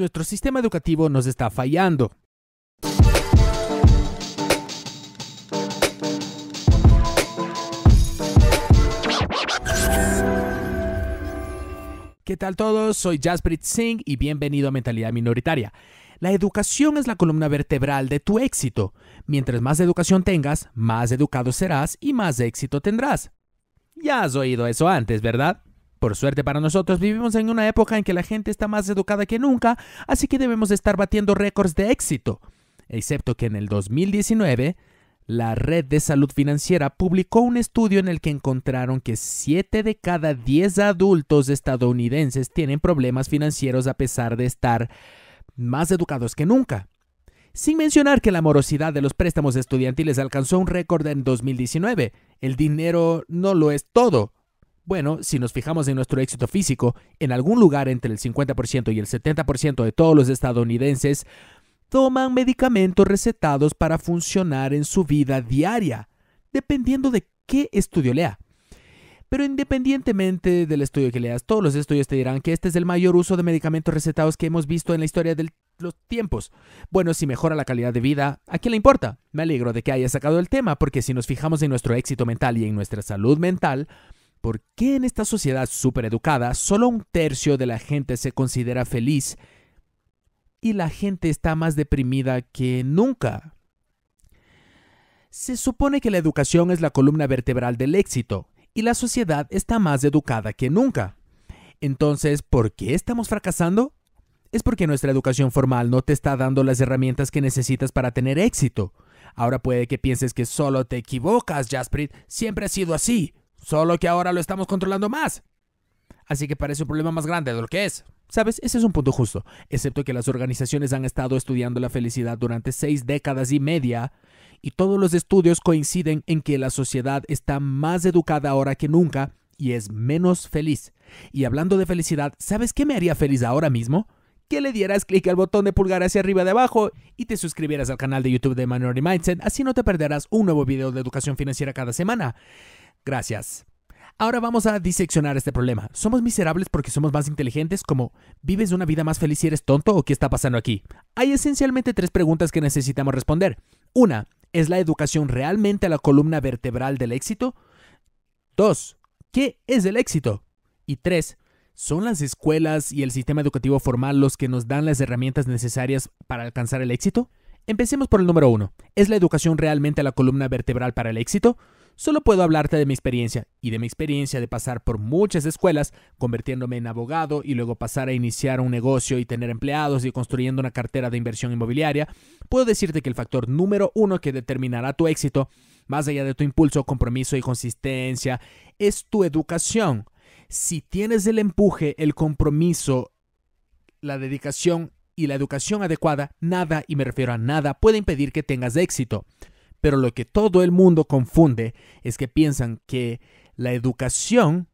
Nuestro sistema educativo nos está fallando. ¿Qué tal todos? Soy Jasprit Singh y bienvenido a Mentalidad Minoritaria. La educación es la columna vertebral de tu éxito. Mientras más educación tengas, más educado serás y más éxito tendrás. Ya has oído eso antes, ¿verdad? Por suerte para nosotros, vivimos en una época en que la gente está más educada que nunca, así que debemos estar batiendo récords de éxito. Excepto que en el 2019, la Red de Salud Financiera publicó un estudio en el que encontraron que 7 de cada 10 adultos estadounidenses tienen problemas financieros a pesar de estar más educados que nunca. Sin mencionar que la morosidad de los préstamos estudiantiles alcanzó un récord en 2019. El dinero no lo es todo. Bueno, si nos fijamos en nuestro éxito físico, en algún lugar entre el 50% y el 70% de todos los estadounidenses toman medicamentos recetados para funcionar en su vida diaria, dependiendo de qué estudio lea. Pero independientemente del estudio que leas, todos los estudios te dirán que este es el mayor uso de medicamentos recetados que hemos visto en la historia de los tiempos. Bueno, si mejora la calidad de vida, ¿a quién le importa? Me alegro de que haya sacado el tema, porque si nos fijamos en nuestro éxito mental y en nuestra salud mental, ¿Por qué en esta sociedad supereducada solo un tercio de la gente se considera feliz y la gente está más deprimida que nunca? Se supone que la educación es la columna vertebral del éxito y la sociedad está más educada que nunca. Entonces, ¿por qué estamos fracasando? Es porque nuestra educación formal no te está dando las herramientas que necesitas para tener éxito. Ahora puede que pienses que solo te equivocas, Jasprit, siempre ha sido así. Solo que ahora lo estamos controlando más. Así que parece un problema más grande de lo que es. Sabes, ese es un punto justo, excepto que las organizaciones han estado estudiando la felicidad durante seis décadas y media, y todos los estudios coinciden en que la sociedad está más educada ahora que nunca y es menos feliz. Y hablando de felicidad, ¿sabes qué me haría feliz ahora mismo? Que le dieras clic al botón de pulgar hacia arriba de abajo y te suscribieras al canal de YouTube de Minority Mindset, así no te perderás un nuevo video de educación financiera cada semana. Gracias. Ahora vamos a diseccionar este problema. ¿Somos miserables porque somos más inteligentes? Como, ¿vives una vida más feliz si eres tonto o qué está pasando aquí? Hay esencialmente tres preguntas que necesitamos responder. Una, ¿es la educación realmente la columna vertebral del éxito? Dos, ¿qué es el éxito? Y tres, ¿son las escuelas y el sistema educativo formal los que nos dan las herramientas necesarias para alcanzar el éxito? Empecemos por el número uno. ¿Es la educación realmente la columna vertebral para el éxito? Solo puedo hablarte de mi experiencia y de mi experiencia de pasar por muchas escuelas, convirtiéndome en abogado y luego pasar a iniciar un negocio y tener empleados y construyendo una cartera de inversión inmobiliaria. Puedo decirte que el factor número uno que determinará tu éxito, más allá de tu impulso, compromiso y consistencia, es tu educación. Si tienes el empuje, el compromiso, la dedicación y la educación adecuada, nada, y me refiero a nada, puede impedir que tengas éxito. Pero lo que todo el mundo confunde es que piensan que la educación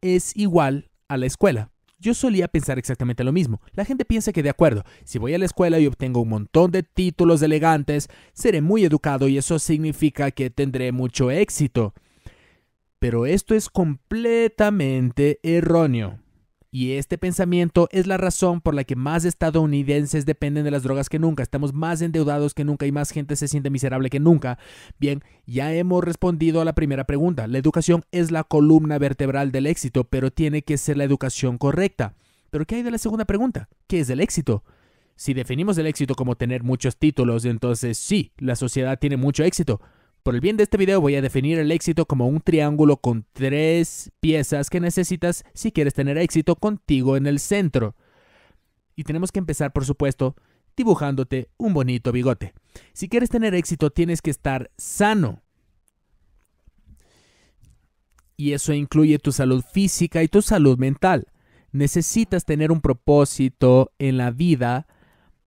es igual a la escuela. Yo solía pensar exactamente lo mismo. La gente piensa que de acuerdo, si voy a la escuela y obtengo un montón de títulos elegantes, seré muy educado y eso significa que tendré mucho éxito. Pero esto es completamente erróneo. Y este pensamiento es la razón por la que más estadounidenses dependen de las drogas que nunca. Estamos más endeudados que nunca y más gente se siente miserable que nunca. Bien, ya hemos respondido a la primera pregunta. La educación es la columna vertebral del éxito, pero tiene que ser la educación correcta. Pero ¿qué hay de la segunda pregunta? ¿Qué es el éxito? Si definimos el éxito como tener muchos títulos, entonces sí, la sociedad tiene mucho éxito. Por el bien de este video voy a definir el éxito como un triángulo con tres piezas que necesitas si quieres tener éxito contigo en el centro. Y tenemos que empezar, por supuesto, dibujándote un bonito bigote. Si quieres tener éxito tienes que estar sano. Y eso incluye tu salud física y tu salud mental. Necesitas tener un propósito en la vida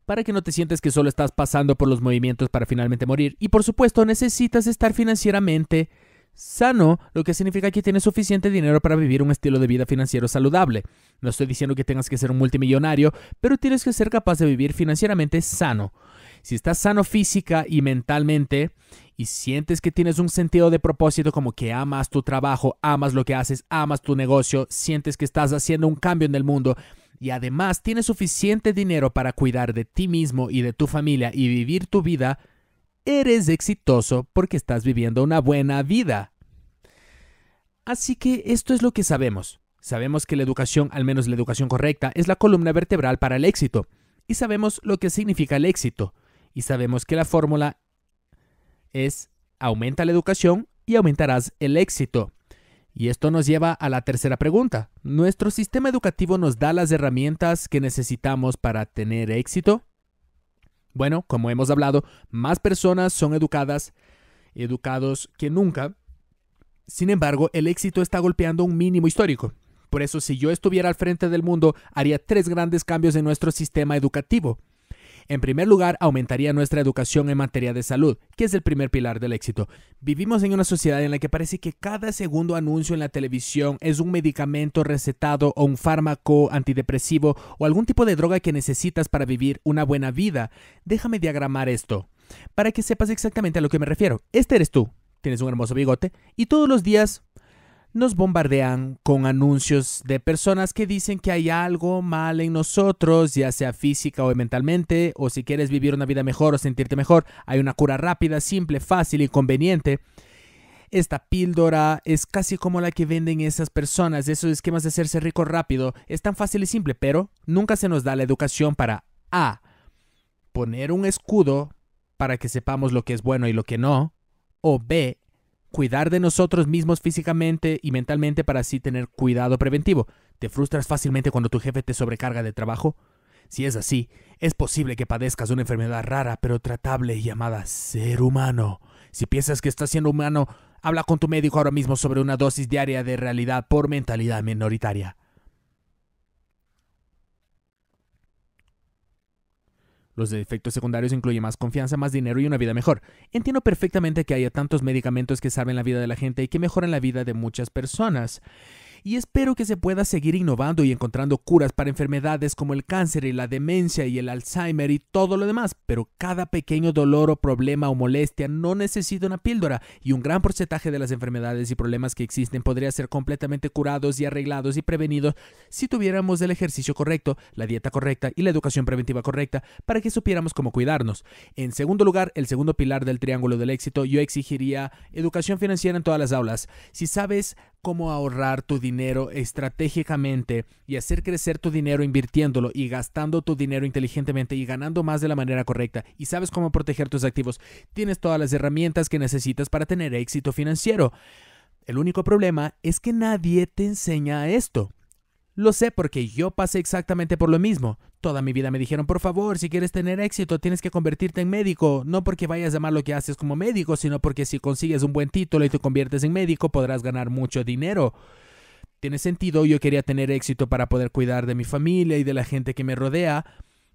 para que no te sientes que solo estás pasando por los movimientos para finalmente morir. Y por supuesto, necesitas estar financieramente sano, lo que significa que tienes suficiente dinero para vivir un estilo de vida financiero saludable. No estoy diciendo que tengas que ser un multimillonario, pero tienes que ser capaz de vivir financieramente sano. Si estás sano física y mentalmente y sientes que tienes un sentido de propósito como que amas tu trabajo, amas lo que haces, amas tu negocio, sientes que estás haciendo un cambio en el mundo, y además tienes suficiente dinero para cuidar de ti mismo y de tu familia y vivir tu vida, eres exitoso porque estás viviendo una buena vida. Así que esto es lo que sabemos. Sabemos que la educación, al menos la educación correcta, es la columna vertebral para el éxito. Y sabemos lo que significa el éxito. Y sabemos que la fórmula es aumenta la educación y aumentarás el éxito. Y esto nos lleva a la tercera pregunta. ¿Nuestro sistema educativo nos da las herramientas que necesitamos para tener éxito? Bueno, como hemos hablado, más personas son educadas, educados que nunca. Sin embargo, el éxito está golpeando un mínimo histórico. Por eso, si yo estuviera al frente del mundo, haría tres grandes cambios en nuestro sistema educativo. En primer lugar, aumentaría nuestra educación en materia de salud, que es el primer pilar del éxito. Vivimos en una sociedad en la que parece que cada segundo anuncio en la televisión es un medicamento recetado o un fármaco antidepresivo o algún tipo de droga que necesitas para vivir una buena vida. Déjame diagramar esto, para que sepas exactamente a lo que me refiero. Este eres tú, tienes un hermoso bigote y todos los días nos bombardean con anuncios de personas que dicen que hay algo mal en nosotros, ya sea física o mentalmente, o si quieres vivir una vida mejor o sentirte mejor, hay una cura rápida, simple, fácil y conveniente. Esta píldora es casi como la que venden esas personas, esos esquemas de hacerse rico rápido. Es tan fácil y simple, pero nunca se nos da la educación para A. Poner un escudo para que sepamos lo que es bueno y lo que no. O B cuidar de nosotros mismos físicamente y mentalmente para así tener cuidado preventivo. ¿Te frustras fácilmente cuando tu jefe te sobrecarga de trabajo? Si es así, es posible que padezcas una enfermedad rara pero tratable llamada ser humano. Si piensas que estás siendo humano, habla con tu médico ahora mismo sobre una dosis diaria de realidad por mentalidad minoritaria. Los efectos secundarios incluyen más confianza, más dinero y una vida mejor. Entiendo perfectamente que haya tantos medicamentos que salven la vida de la gente y que mejoran la vida de muchas personas y espero que se pueda seguir innovando y encontrando curas para enfermedades como el cáncer y la demencia y el Alzheimer y todo lo demás, pero cada pequeño dolor o problema o molestia no necesita una píldora y un gran porcentaje de las enfermedades y problemas que existen podría ser completamente curados y arreglados y prevenidos si tuviéramos el ejercicio correcto, la dieta correcta y la educación preventiva correcta para que supiéramos cómo cuidarnos. En segundo lugar, el segundo pilar del triángulo del éxito, yo exigiría educación financiera en todas las aulas. Si sabes cómo ahorrar tu dinero estratégicamente y hacer crecer tu dinero invirtiéndolo y gastando tu dinero inteligentemente y ganando más de la manera correcta y sabes cómo proteger tus activos. Tienes todas las herramientas que necesitas para tener éxito financiero. El único problema es que nadie te enseña esto. Lo sé porque yo pasé exactamente por lo mismo. Toda mi vida me dijeron, por favor, si quieres tener éxito, tienes que convertirte en médico. No porque vayas a amar lo que haces como médico, sino porque si consigues un buen título y te conviertes en médico, podrás ganar mucho dinero. Tiene sentido, yo quería tener éxito para poder cuidar de mi familia y de la gente que me rodea.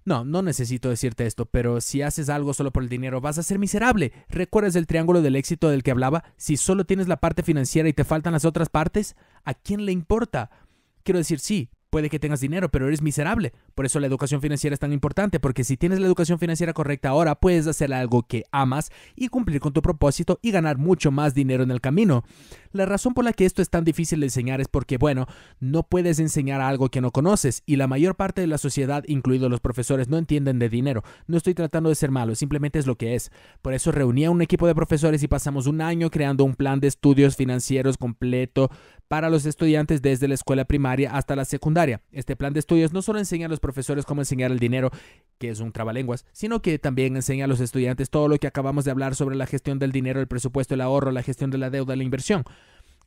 No, no necesito decirte esto, pero si haces algo solo por el dinero vas a ser miserable. ¿Recuerdas el triángulo del éxito del que hablaba? Si solo tienes la parte financiera y te faltan las otras partes, ¿a quién le importa? Quiero decir, sí, puede que tengas dinero, pero eres miserable. Por eso la educación financiera es tan importante, porque si tienes la educación financiera correcta ahora, puedes hacer algo que amas y cumplir con tu propósito y ganar mucho más dinero en el camino. La razón por la que esto es tan difícil de enseñar es porque, bueno, no puedes enseñar algo que no conoces y la mayor parte de la sociedad, incluidos los profesores, no entienden de dinero. No estoy tratando de ser malo, simplemente es lo que es. Por eso reuní a un equipo de profesores y pasamos un año creando un plan de estudios financieros completo para los estudiantes desde la escuela primaria hasta la secundaria. Este plan de estudios no solo enseña a los profesores cómo enseñar el dinero, que es un trabalenguas, sino que también enseña a los estudiantes todo lo que acabamos de hablar sobre la gestión del dinero, el presupuesto, el ahorro, la gestión de la deuda, la inversión.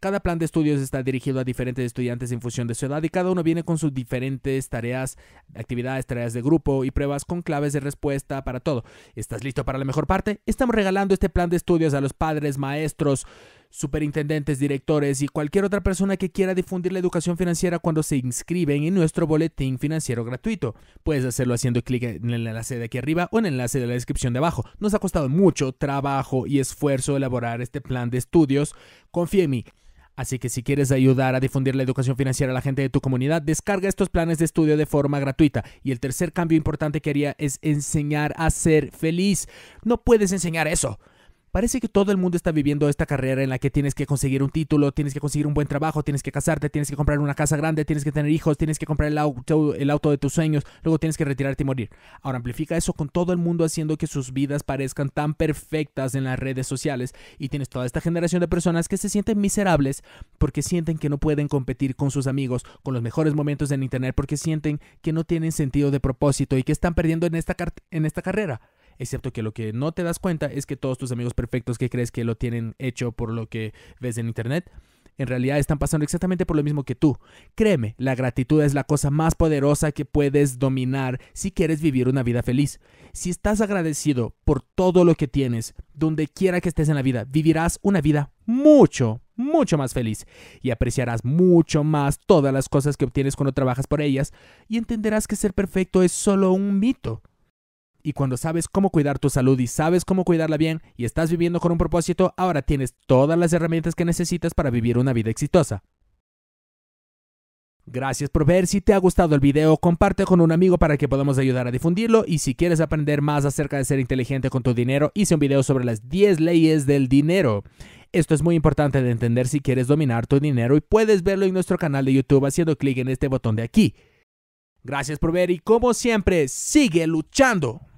Cada plan de estudios está dirigido a diferentes estudiantes en función de su edad y cada uno viene con sus diferentes tareas, actividades, tareas de grupo y pruebas con claves de respuesta para todo. ¿Estás listo para la mejor parte? Estamos regalando este plan de estudios a los padres, maestros, superintendentes, directores y cualquier otra persona que quiera difundir la educación financiera cuando se inscriben en nuestro boletín financiero gratuito. Puedes hacerlo haciendo clic en el enlace de aquí arriba o en el enlace de la descripción de abajo. Nos ha costado mucho trabajo y esfuerzo elaborar este plan de estudios. Confía en mí. Así que si quieres ayudar a difundir la educación financiera a la gente de tu comunidad, descarga estos planes de estudio de forma gratuita. Y el tercer cambio importante que haría es enseñar a ser feliz. No puedes enseñar eso. Parece que todo el mundo está viviendo esta carrera en la que tienes que conseguir un título, tienes que conseguir un buen trabajo, tienes que casarte, tienes que comprar una casa grande, tienes que tener hijos, tienes que comprar el auto, de tus sueños, luego tienes que retirarte y morir. Ahora amplifica eso con todo el mundo haciendo que sus vidas parezcan tan perfectas en las redes sociales y tienes toda esta generación de personas que se sienten miserables porque sienten que no pueden competir con sus amigos, con los mejores momentos en internet, porque sienten que no tienen sentido de propósito y que están perdiendo en esta, en esta carrera. Excepto que lo que no te das cuenta es que todos tus amigos perfectos que crees que lo tienen hecho por lo que ves en internet, en realidad están pasando exactamente por lo mismo que tú. Créeme, la gratitud es la cosa más poderosa que puedes dominar si quieres vivir una vida feliz. Si estás agradecido por todo lo que tienes, donde quiera que estés en la vida, vivirás una vida mucho, mucho más feliz y apreciarás mucho más todas las cosas que obtienes cuando trabajas por ellas y entenderás que ser perfecto es solo un mito. Y cuando sabes cómo cuidar tu salud y sabes cómo cuidarla bien y estás viviendo con un propósito, ahora tienes todas las herramientas que necesitas para vivir una vida exitosa. Gracias por ver, si te ha gustado el video comparte con un amigo para que podamos ayudar a difundirlo y si quieres aprender más acerca de ser inteligente con tu dinero, hice un video sobre las 10 leyes del dinero. Esto es muy importante de entender si quieres dominar tu dinero y puedes verlo en nuestro canal de YouTube haciendo clic en este botón de aquí. Gracias por ver y como siempre, sigue luchando.